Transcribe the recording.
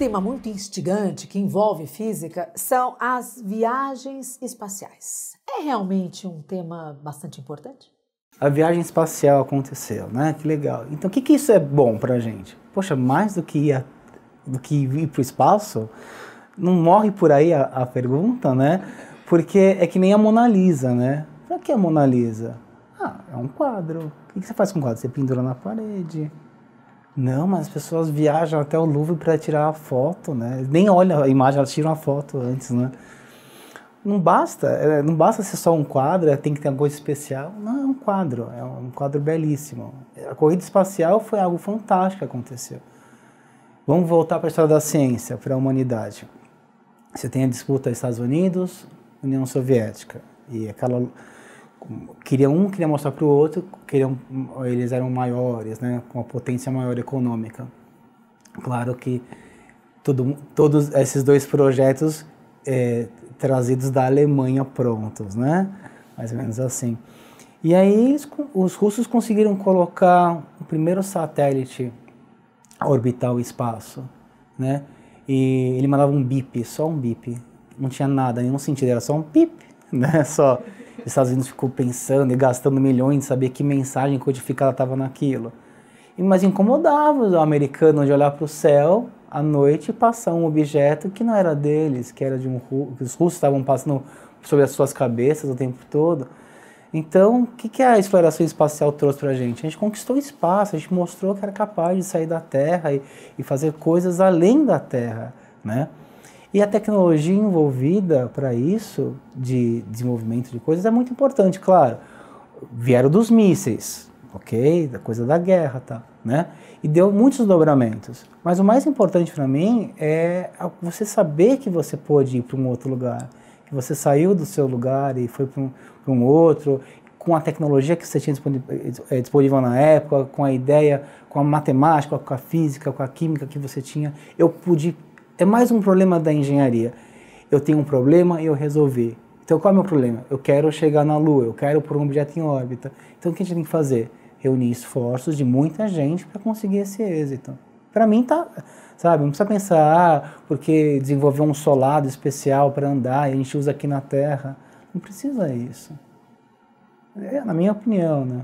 tema muito instigante que envolve física são as viagens espaciais. É realmente um tema bastante importante? A viagem espacial aconteceu, né? Que legal. Então, o que, que isso é bom para a gente? Poxa, mais do que ir, a, do que ir para o espaço, não morre por aí a, a pergunta, né? Porque é que nem a Mona Lisa, né? Para que a Mona Lisa? Ah, é um quadro. O que, que você faz com o quadro? Você pendura na parede, não, mas as pessoas viajam até o Louvre para tirar a foto, né? Nem olham a imagem, elas tiram a foto antes, né? Não basta, é, não basta ser só um quadro, é, tem que ter alguma coisa especial. Não, é um quadro, é um quadro belíssimo. A corrida espacial foi algo fantástico que aconteceu. Vamos voltar para a história da ciência, para a humanidade. Você tem a disputa Estados Unidos, União Soviética. E aquela queria um queria mostrar para o outro queriam eles eram maiores né com uma potência maior econômica claro que todo, todos esses dois projetos é, trazidos da Alemanha prontos né mais ou menos assim e aí os russos conseguiram colocar o primeiro satélite a orbitar o espaço né e ele mandava um bip só um bip não tinha nada nenhum sentido era só um pip né só os Estados Unidos ficou pensando e gastando milhões de saber que mensagem codificada estava naquilo. E, mas incomodava o americano de olhar para o céu à noite e passar um objeto que não era deles, que era de um russo, que os russos estavam passando sobre as suas cabeças o tempo todo. Então, o que, que a exploração espacial trouxe para a gente? A gente conquistou espaço, a gente mostrou que era capaz de sair da Terra e, e fazer coisas além da Terra, né? E a tecnologia envolvida para isso, de desenvolvimento de coisas, é muito importante, claro. Vieram dos mísseis, ok? Da coisa da guerra, tá? Né? E deu muitos dobramentos. Mas o mais importante para mim é você saber que você pôde ir para um outro lugar, que você saiu do seu lugar e foi para um, um, outro, com a tecnologia que você tinha é, disponível na época, com a ideia, com a matemática, com a física, com a química que você tinha, eu pude é mais um problema da engenharia. Eu tenho um problema e eu resolvi. Então qual é o meu problema? Eu quero chegar na Lua, eu quero pôr um objeto em órbita. Então o que a gente tem que fazer? Reunir esforços de muita gente para conseguir esse êxito. Para mim tá, sabe? Não precisa pensar, ah, porque desenvolver um solado especial para andar e a gente usa aqui na Terra. Não precisa isso. É, na minha opinião, né?